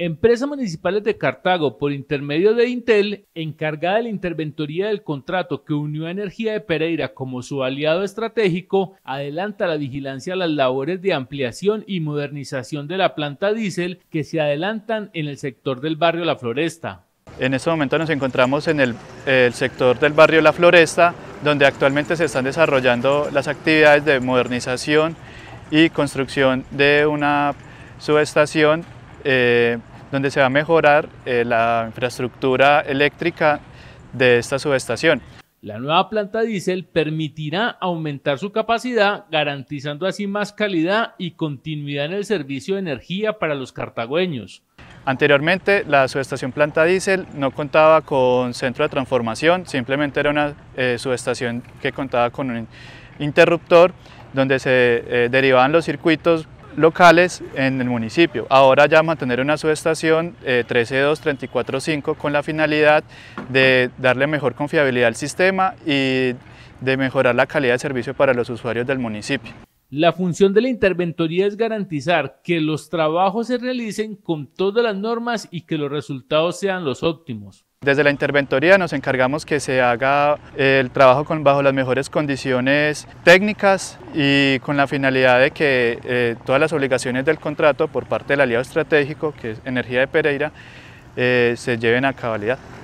Empresas Municipales de Cartago, por intermedio de Intel, encargada de la interventoría del contrato que unió a Energía de Pereira como su aliado estratégico, adelanta la vigilancia a las labores de ampliación y modernización de la planta diésel que se adelantan en el sector del barrio La Floresta. En este momento nos encontramos en el, el sector del barrio La Floresta, donde actualmente se están desarrollando las actividades de modernización y construcción de una subestación eh, donde se va a mejorar eh, la infraestructura eléctrica de esta subestación. La nueva planta diésel permitirá aumentar su capacidad, garantizando así más calidad y continuidad en el servicio de energía para los cartagüeños. Anteriormente, la subestación planta diésel no contaba con centro de transformación, simplemente era una eh, subestación que contaba con un interruptor donde se derivaban los circuitos locales en el municipio. Ahora ya mantener una subestación 132345 eh, con la finalidad de darle mejor confiabilidad al sistema y de mejorar la calidad de servicio para los usuarios del municipio. La función de la interventoría es garantizar que los trabajos se realicen con todas las normas y que los resultados sean los óptimos. Desde la interventoría nos encargamos que se haga el trabajo bajo las mejores condiciones técnicas y con la finalidad de que eh, todas las obligaciones del contrato por parte del aliado estratégico, que es Energía de Pereira, eh, se lleven a cabalidad.